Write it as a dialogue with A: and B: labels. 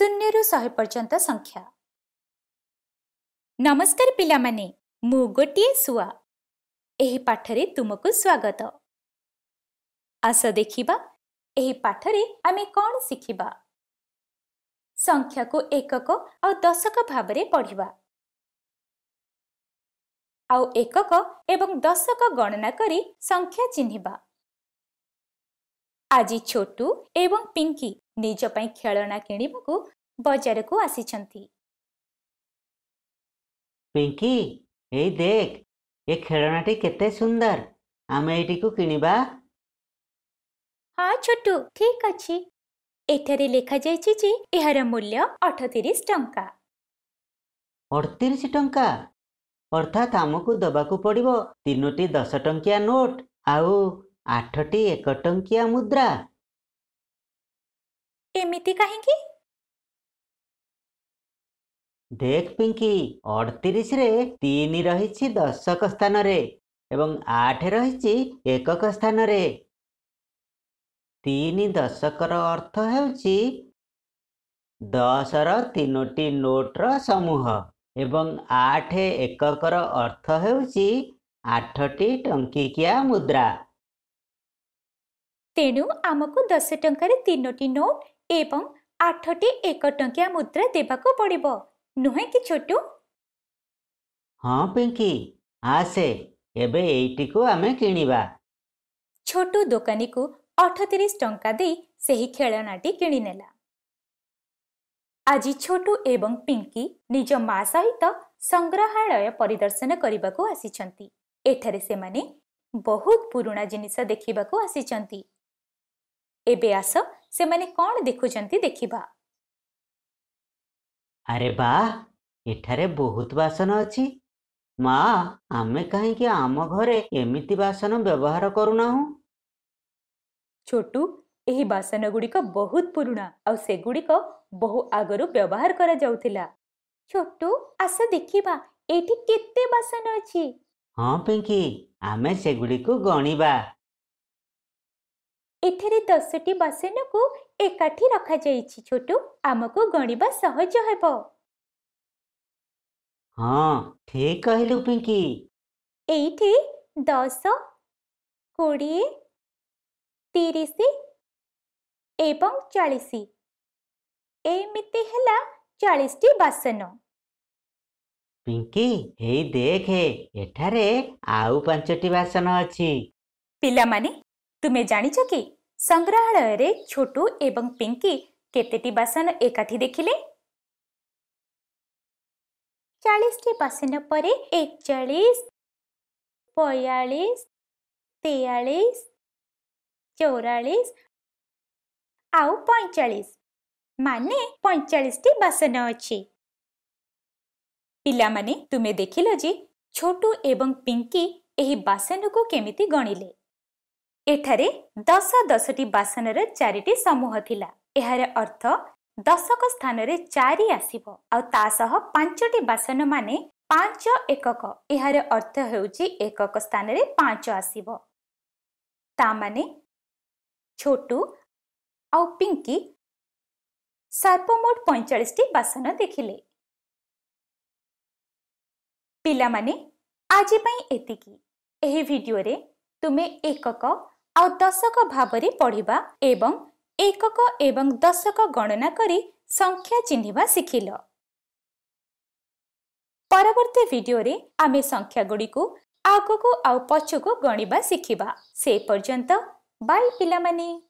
A: ଶୂନ୍ୟରୁ ଶହେ ପର୍ଯ୍ୟନ୍ତ ସଂଖ୍ୟା ନମସ୍କାର ପିଲାମାନେ ମୁଁ ଗୋଟିଏ ଶୁଆ ଏହି ପାଠରେ ତୁମକୁ ସ୍ୱାଗତ ଆସ ଦେଖିବା ଏହି ପାଠରେ ଆମେ କ'ଣ ଶିଖିବା ସଂଖ୍ୟାକୁ ଏକକ ଆଉ ଦଶକ ଭାବରେ ପଢ଼ିବା ଆଉ ଏକକ ଏବଂ ଦଶକ ଗଣନା କରି ସଂଖ୍ୟା ଚିହ୍ନିବା ଆଜି ଛୋଟୁ ଏବଂ ପିଙ୍କି ନିଜ ପାଇଁ ଖେଳଣା କିଣିବାକୁ ବଜାରକୁ ଆସିଛନ୍ତି
B: ପିଙ୍କି ଏଇ ଦେଖ ଏ ଖେଳଣାଟି କେତେ ସୁନ୍ଦର ଆମେ ଏଇଟିକୁ କିଣିବା
A: ହଁ ଛୋଟୁ ଠିକ୍ ଅଛି ଏଠାରେ ଲେଖାଯାଇଛି ଯେ ଏହାର ମୂଲ୍ୟ ଅଠତିରିଶ ଟଙ୍କା
B: ଅଠତିରିଶ ଟଙ୍କା ଅର୍ଥାତ୍ ଆମକୁ ଦେବାକୁ ପଡ଼ିବ ତିନୋଟି ଦଶ ଟଙ୍କିଆ ନୋଟ୍ ଆଉ ଆଠଟି ଏକ ଟଙ୍କିଆ ମୁଦ୍ରା
A: ଏମିତି କାହିଁକି
B: ଦେଖ ପିଙ୍କି ଅଠତିରିଶରେ ତିନି ରହିଛି ଦଶକ ସ୍ଥାନରେ ଏବଂ ଆଠ ରହିଛି ଏକକ ସ୍ଥାନରେ ତିନି ଦଶକର ଅର୍ଥ ହେଉଛି ଦଶର ତିନୋଟି ନୋଟ୍ର ସମୂହ ଏବଂ ଆଠ ଏକକର ଅର୍ଥ ହେଉଛି ଆଠଟି ଟଙ୍କିକିଆ ମୁଦ୍ରା ତେଣୁ ଆମକୁ ଦଶ ଟଙ୍କାରେ ତିନୋଟି ନୋଟ୍
A: ଏବଂ ଆଠଟି ଏକ ଟଙ୍କିଆ ମୁଦ୍ରା ଦେବାକୁ ପଡ଼ିବ ନୁହେଁ କି ଛୋଟୁ
B: ହଁ ପିଙ୍କି ଆସେ ଏବେ ଏଇଟିକୁ ଆମେ କିଣିବା
A: ଛୋଟ ଦୋକାନୀକୁ ଅଠତିରିଶ ଟଙ୍କା ଦେଇ ସେହି ଖେଳନାଟି କିଣିନେଲା ଆଜି ଛୋଟୁ ଏବଂ ପିଙ୍କି ନିଜ ମା ସହିତ ସଂଗ୍ରହାଳୟ ପରିଦର୍ଶନ କରିବାକୁ ଆସିଛନ୍ତି ଏଠାରେ ସେମାନେ ବହୁତ ପୁରୁଣା ଜିନିଷ ଦେଖିବାକୁ ଆସିଛନ୍ତି ଏବେ ଆସ ସେମାନେ କ'ଣ ଦେଖୁଛନ୍ତି ଦେଖିବା
B: ଆରେ ବା ଏଠାରେ ବହୁତ ବାସନ ଅଛି ମା ଆମେ କାହିଁକି ଆମ ଘରେ ଏମିତି ବାସନ ବ୍ୟବହାର କରୁନାହୁଁ ଛୋଟୁ ଏହି ବାସନ ଗୁଡ଼ିକ ବହୁତ ପୁରୁଣା
A: ଆଉ ସେଗୁଡ଼ିକ ବହୁ ଆଗରୁ ବ୍ୟବହାର କରାଯାଉଥିଲା ଛୋଟୁ ଆସ ଦେଖିବା ଏଠି କେତେ ବାସନ ଅଛି
B: ହଁ ପିଙ୍କି ଆମେ ସେଗୁଡ଼ିକୁ ଗଣିବା
A: ଏଠାରେ ଦଶଟି ବାସନକୁ ଏକାଠି ରଖାଯାଇଛି ଛୋଟୁ ଆମକୁ ଗଣିବା ସହଜ ହେବ
B: ହଁ ଠିକ କହିଲୁ ପିଙ୍କି
A: ଏଇଠି ଦଶ କୋଡ଼ିଏ ତିରିଶ ଏବଂ ଚାଳିଶ ଏମିତି ହେଲା ଚାଳିଶଟି ବାସନ
B: ପିଙ୍କି ଏଇ ଦେଖେ ଏଠାରେ ଆଉ ପାଞ୍ଚଟି ବାସନ ଅଛି ପିଲାମାନେ ତୁମେ ଜାଣିଛ କି ସଂଗ୍ରହାଳୟରେ ଛୋଟୁ ଏବଂ ପିଙ୍କି
A: କେତେଟି ବାସନ ଏକାଠି ଦେଖିଲେ ଚାଳିଶଟି ବାସନ ପରେ ଏକଚାଳିଶ ବୟାଳିଶ ତେୟାଳିଶ ଚଉରାଳିଶ ଆଉ ପଇଁଚାଳିଶ ମାନେ ପଇଁଚାଳିଶଟି ବାସନ ଅଛି ପିଲାମାନେ ତୁମେ ଦେଖିଲ ଯେ ଛୋଟୁ ଏବଂ ପିଙ୍କି ଏହି ବାସନକୁ କେମିତି ଗଣିଲେ ଏଠାରେ ଦଶ ଦଶଟି ବାସନର ଚାରିଟି ସମୂହ ଥିଲା ଏହାର ଅର୍ଥ ଦଶକ ସ୍ଥାନରେ ଚାରି ଆସିବ ଆଉ ତା ସହ ପାଞ୍ଚଟି ବାସନ ମାନେ ପାଞ୍ଚ ଏକକ ଏହାର ଅର୍ଥ ହେଉଛି ଏକକ ସ୍ଥାନରେ ପାଞ୍ଚ ଆସିବ ତା ମାନେ ଛୋଟୁ ଆଉ ପିଙ୍କି ସର୍ବମୋଟ ପଇଁଚାଳିଶଟି ବାସନ ଦେଖିଲେ ପିଲାମାନେ ଆଜି ପାଇଁ ଏତିକି ଏହି ଭିଡ଼ିଓରେ तुम्हे एकक अउ दशक भावरे पढिबा एवं एकक एवं दशक गणना करी संख्या चिन्हबा सिकिलो परवर्ती भिडियो रे हामी संख्या गुडी को आगो को अउ पछो को गणिबा से पर्जंत बाई पिलामनि